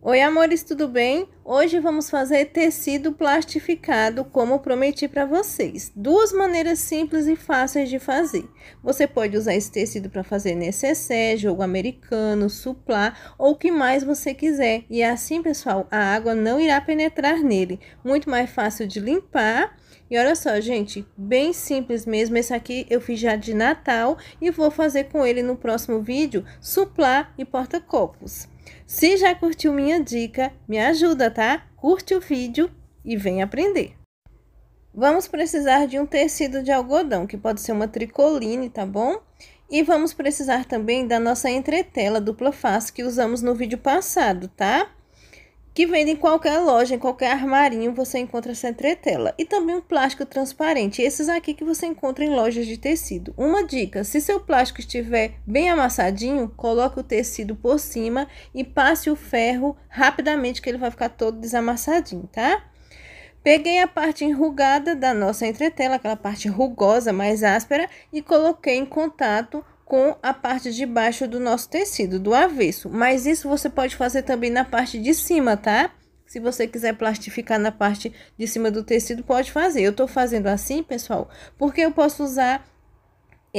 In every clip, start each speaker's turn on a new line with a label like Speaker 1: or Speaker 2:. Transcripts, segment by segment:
Speaker 1: Oi, amores, tudo bem? Hoje vamos fazer tecido plastificado, como prometi para vocês. Duas maneiras simples e fáceis de fazer. Você pode usar esse tecido para fazer necessaire, jogo americano, suplá ou o que mais você quiser. E é assim, pessoal, a água não irá penetrar nele. Muito mais fácil de limpar. E olha só, gente, bem simples mesmo. Esse aqui eu fiz já de Natal e vou fazer com ele no próximo vídeo, suplá e porta-copos. Se já curtiu minha dica, me ajuda, tá? Curte o vídeo e vem aprender. Vamos precisar de um tecido de algodão, que pode ser uma tricoline, tá bom? E vamos precisar também da nossa entretela dupla face que usamos no vídeo passado, tá? que vende em qualquer loja, em qualquer armarinho, você encontra essa entretela. E também um plástico transparente, esses aqui que você encontra em lojas de tecido. Uma dica, se seu plástico estiver bem amassadinho, coloque o tecido por cima e passe o ferro rapidamente que ele vai ficar todo desamassadinho, tá? Peguei a parte enrugada da nossa entretela, aquela parte rugosa, mais áspera, e coloquei em contato com a parte de baixo do nosso tecido, do avesso. Mas isso você pode fazer também na parte de cima, tá? Se você quiser plastificar na parte de cima do tecido, pode fazer. Eu tô fazendo assim, pessoal, porque eu posso usar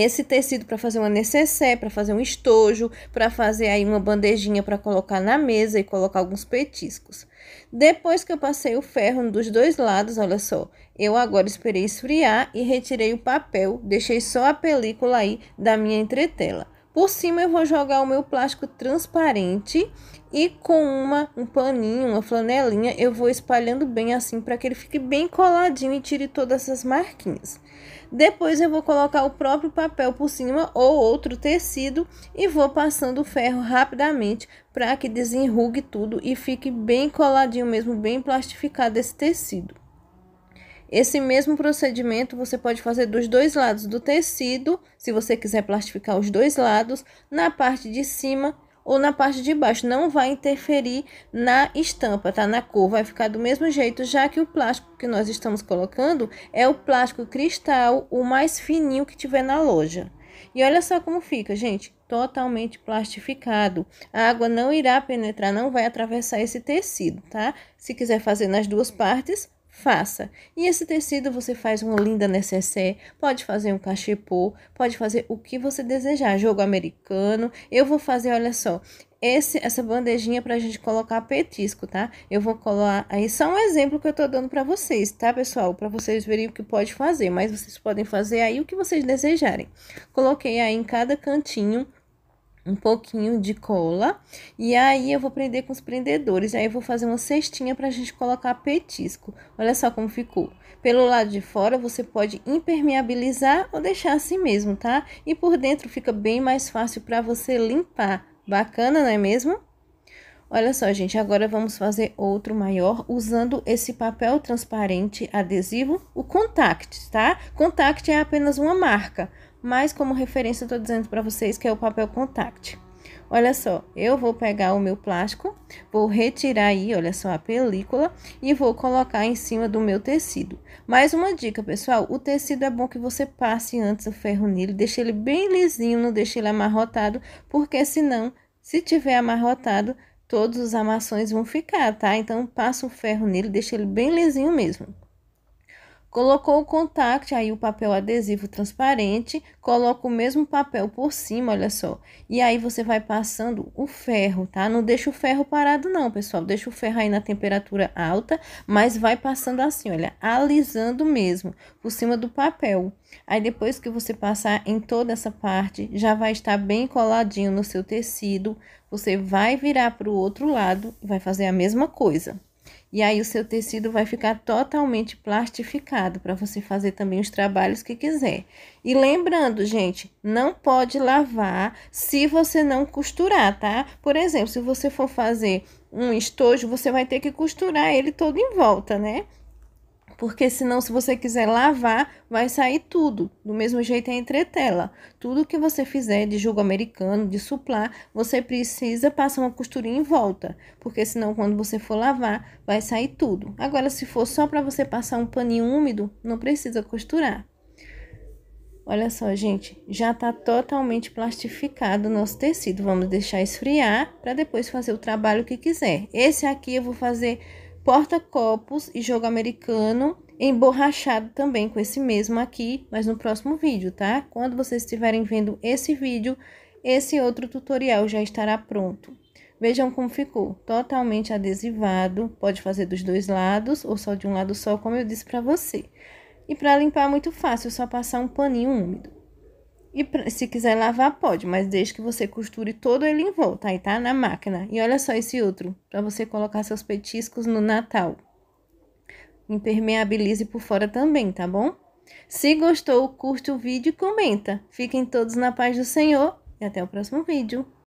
Speaker 1: esse tecido para fazer uma necessaire, para fazer um estojo, para fazer aí uma bandejinha para colocar na mesa e colocar alguns petiscos. Depois que eu passei o ferro dos dois lados, olha só, eu agora esperei esfriar e retirei o papel, deixei só a película aí da minha entretela. Por cima eu vou jogar o meu plástico transparente e com uma, um paninho, uma flanelinha, eu vou espalhando bem assim para que ele fique bem coladinho e tire todas essas marquinhas. Depois eu vou colocar o próprio papel por cima ou outro tecido e vou passando o ferro rapidamente para que desenrugue tudo e fique bem coladinho mesmo, bem plastificado esse tecido. Esse mesmo procedimento você pode fazer dos dois lados do tecido, se você quiser plastificar os dois lados, na parte de cima ou na parte de baixo. Não vai interferir na estampa, tá? Na cor, vai ficar do mesmo jeito, já que o plástico que nós estamos colocando é o plástico cristal, o mais fininho que tiver na loja. E olha só como fica, gente, totalmente plastificado. A água não irá penetrar, não vai atravessar esse tecido, tá? Se quiser fazer nas duas partes, faça. E esse tecido você faz uma linda necessaire, pode fazer um cachepô, pode fazer o que você desejar, jogo americano. Eu vou fazer, olha só, esse, essa bandejinha pra gente colocar petisco, tá? Eu vou colar aí só um exemplo que eu tô dando pra vocês, tá, pessoal? Pra vocês verem o que pode fazer, mas vocês podem fazer aí o que vocês desejarem. Coloquei aí em cada cantinho um pouquinho de cola. E aí eu vou prender com os prendedores. Aí eu vou fazer uma cestinha para a gente colocar petisco. Olha só como ficou. Pelo lado de fora você pode impermeabilizar ou deixar assim mesmo, tá? E por dentro fica bem mais fácil para você limpar. Bacana, não é mesmo? Olha só, gente, agora vamos fazer outro maior usando esse papel transparente adesivo, o Contact, tá? Contact é apenas uma marca, mas como referência eu tô dizendo para vocês que é o papel Contact. Olha só, eu vou pegar o meu plástico, vou retirar aí, olha só, a película e vou colocar em cima do meu tecido. Mais uma dica, pessoal, o tecido é bom que você passe antes o ferro nele, deixe ele bem lisinho, não deixe ele amarrotado, porque senão, se tiver amarrotado, todos os amações vão ficar, tá? Então passa o ferro nele, deixa ele bem lisinho mesmo. Colocou o contact, aí o papel adesivo transparente, coloca o mesmo papel por cima, olha só. E aí você vai passando o ferro, tá? Não deixa o ferro parado não, pessoal. Deixa o ferro aí na temperatura alta, mas vai passando assim, olha, alisando mesmo, por cima do papel. Aí depois que você passar em toda essa parte, já vai estar bem coladinho no seu tecido. Você vai virar para o outro lado e vai fazer a mesma coisa. E aí o seu tecido vai ficar totalmente plastificado para você fazer também os trabalhos que quiser. E lembrando, gente, não pode lavar se você não costurar, tá? Por exemplo, se você for fazer um estojo, você vai ter que costurar ele todo em volta, né? porque senão se você quiser lavar, vai sair tudo. Do mesmo jeito é entretela. Tudo que você fizer de jogo americano, de suplar, você precisa passar uma costurinha em volta, porque senão quando você for lavar, vai sair tudo. Agora se for só para você passar um paninho úmido, não precisa costurar. Olha só, gente, já tá totalmente plastificado o nosso tecido. Vamos deixar esfriar para depois fazer o trabalho que quiser. Esse aqui eu vou fazer porta-copos e jogo americano emborrachado também com esse mesmo aqui, mas no próximo vídeo, tá? Quando vocês estiverem vendo esse vídeo, esse outro tutorial já estará pronto. Vejam como ficou, totalmente adesivado, pode fazer dos dois lados ou só de um lado só, como eu disse para você. E para limpar é muito fácil, é só passar um paninho úmido. E se quiser lavar, pode, mas desde que você costure todo ele em volta, aí tá na máquina. E olha só esse outro, para você colocar seus petiscos no Natal. Impermeabilize por fora também, tá bom? Se gostou, curte o vídeo e comenta. Fiquem todos na paz do Senhor e até o próximo vídeo.